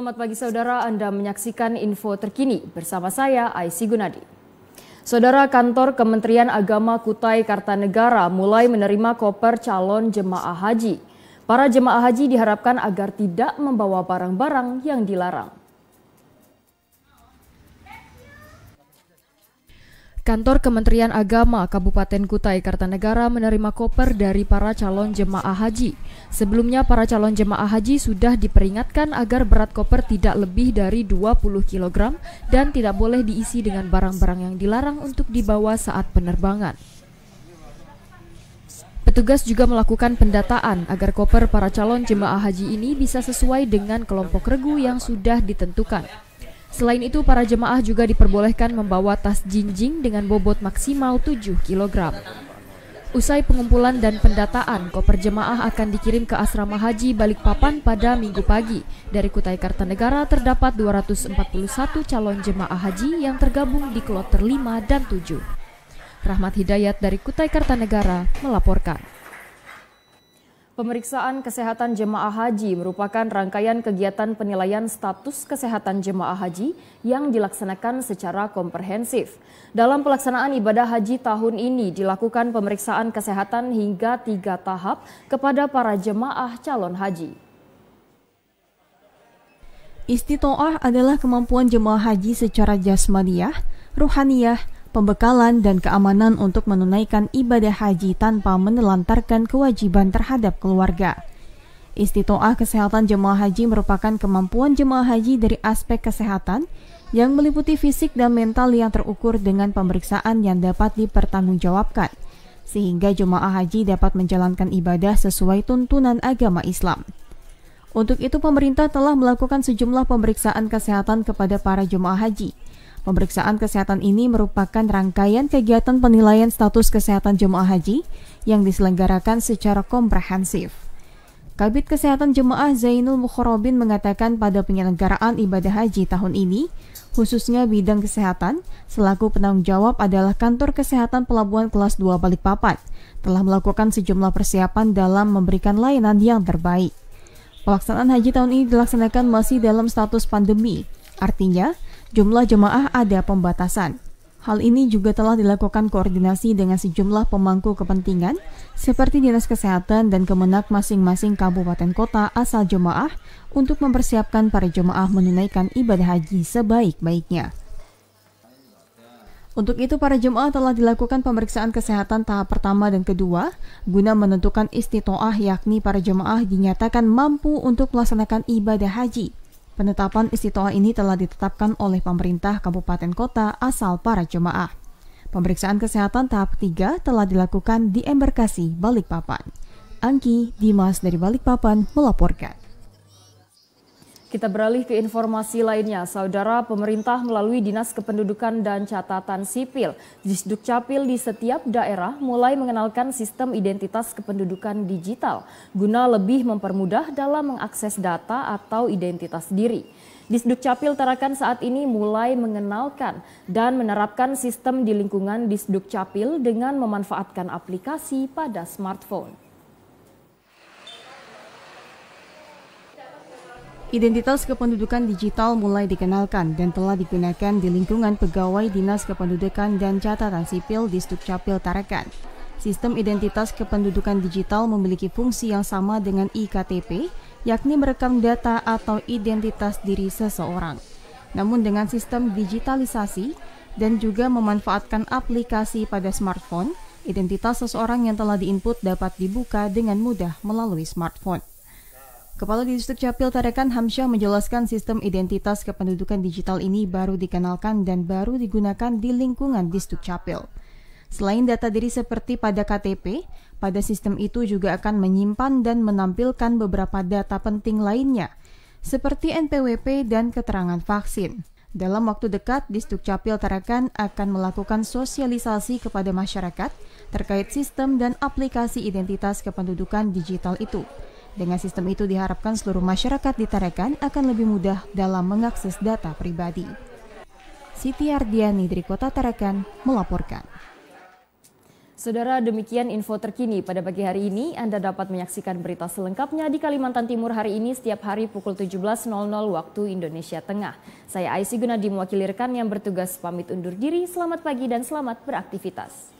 Selamat pagi saudara, Anda menyaksikan info terkini bersama saya Aisy Gunadi. Saudara kantor Kementerian Agama Kutai Kartanegara mulai menerima koper calon jemaah haji. Para jemaah haji diharapkan agar tidak membawa barang-barang yang dilarang. Kantor Kementerian Agama Kabupaten Kutai Kartanegara menerima koper dari para calon jemaah haji. Sebelumnya para calon jemaah haji sudah diperingatkan agar berat koper tidak lebih dari 20 kg dan tidak boleh diisi dengan barang-barang yang dilarang untuk dibawa saat penerbangan. Petugas juga melakukan pendataan agar koper para calon jemaah haji ini bisa sesuai dengan kelompok regu yang sudah ditentukan. Selain itu, para jemaah juga diperbolehkan membawa tas jinjing dengan bobot maksimal 7 kg. Usai pengumpulan dan pendataan, koper jemaah akan dikirim ke Asrama Haji Balikpapan pada minggu pagi. Dari Kutai Kartanegara terdapat 241 calon jemaah haji yang tergabung di kloter 5 dan 7. Rahmat Hidayat dari Kutai Kartanegara melaporkan. Pemeriksaan kesehatan jemaah haji merupakan rangkaian kegiatan penilaian status kesehatan jemaah haji yang dilaksanakan secara komprehensif. Dalam pelaksanaan ibadah haji tahun ini dilakukan pemeriksaan kesehatan hingga tiga tahap kepada para jemaah calon haji. Istitoah adalah kemampuan jemaah haji secara jasmaniah, ruhaniah, pembekalan dan keamanan untuk menunaikan ibadah haji tanpa menelantarkan kewajiban terhadap keluarga. Istitoah kesehatan jemaah haji merupakan kemampuan jemaah haji dari aspek kesehatan yang meliputi fisik dan mental yang terukur dengan pemeriksaan yang dapat dipertanggungjawabkan, sehingga jemaah haji dapat menjalankan ibadah sesuai tuntunan agama Islam. Untuk itu, pemerintah telah melakukan sejumlah pemeriksaan kesehatan kepada para jemaah haji – Pemeriksaan kesehatan ini merupakan rangkaian kegiatan penilaian status kesehatan jemaah haji yang diselenggarakan secara komprehensif. Kabit Kesehatan Jemaah Zainul Mukhorobin mengatakan pada penyelenggaraan ibadah haji tahun ini, khususnya bidang kesehatan, selaku penanggung jawab adalah Kantor Kesehatan Pelabuhan Kelas 2 Balikpapan, telah melakukan sejumlah persiapan dalam memberikan layanan yang terbaik. Pelaksanaan haji tahun ini dilaksanakan masih dalam status pandemi, artinya jumlah jemaah ada pembatasan. Hal ini juga telah dilakukan koordinasi dengan sejumlah pemangku kepentingan seperti Dinas Kesehatan dan Kemenak masing-masing kabupaten kota asal jemaah untuk mempersiapkan para jemaah menunaikan ibadah haji sebaik-baiknya. Untuk itu, para jemaah telah dilakukan pemeriksaan kesehatan tahap pertama dan kedua guna menentukan istitoah yakni para jemaah dinyatakan mampu untuk melaksanakan ibadah haji – Penetapan istitoah ini telah ditetapkan oleh pemerintah kabupaten kota asal para jemaah. Pemeriksaan kesehatan tahap 3 telah dilakukan di embarkasi Balikpapan. Angki Dimas dari Balikpapan melaporkan. Kita beralih ke informasi lainnya. Saudara pemerintah melalui Dinas Kependudukan dan Catatan Sipil, Disduk Capil di setiap daerah mulai mengenalkan sistem identitas kependudukan digital guna lebih mempermudah dalam mengakses data atau identitas diri. Disduk Capil Tarakan saat ini mulai mengenalkan dan menerapkan sistem di lingkungan Disduk Capil dengan memanfaatkan aplikasi pada smartphone. Identitas kependudukan digital mulai dikenalkan dan telah digunakan di lingkungan pegawai Dinas Kependudukan dan Catatan Sipil di Stukcapil Tarakan. Sistem identitas kependudukan digital memiliki fungsi yang sama dengan IKTP, yakni merekam data atau identitas diri seseorang. Namun dengan sistem digitalisasi dan juga memanfaatkan aplikasi pada smartphone, identitas seseorang yang telah diinput dapat dibuka dengan mudah melalui smartphone. Kepala Distrik Capil Tarakan Hamsyah menjelaskan sistem identitas kependudukan digital ini baru dikenalkan dan baru digunakan di lingkungan Distrik Capil. Selain data diri seperti pada KTP, pada sistem itu juga akan menyimpan dan menampilkan beberapa data penting lainnya, seperti NPWP dan keterangan vaksin. Dalam waktu dekat, Distrik Capil Tarakan akan melakukan sosialisasi kepada masyarakat terkait sistem dan aplikasi identitas kependudukan digital itu. Dengan sistem itu diharapkan seluruh masyarakat di Tarakan akan lebih mudah dalam mengakses data pribadi. Siti Ardiani dari Kota Tarakan melaporkan. Saudara, demikian info terkini pada pagi hari ini. Anda dapat menyaksikan berita selengkapnya di Kalimantan Timur hari ini setiap hari pukul 17.00 waktu Indonesia Tengah. Saya Aisy Gunadi mewakili rekan yang bertugas pamit undur diri. Selamat pagi dan selamat beraktivitas.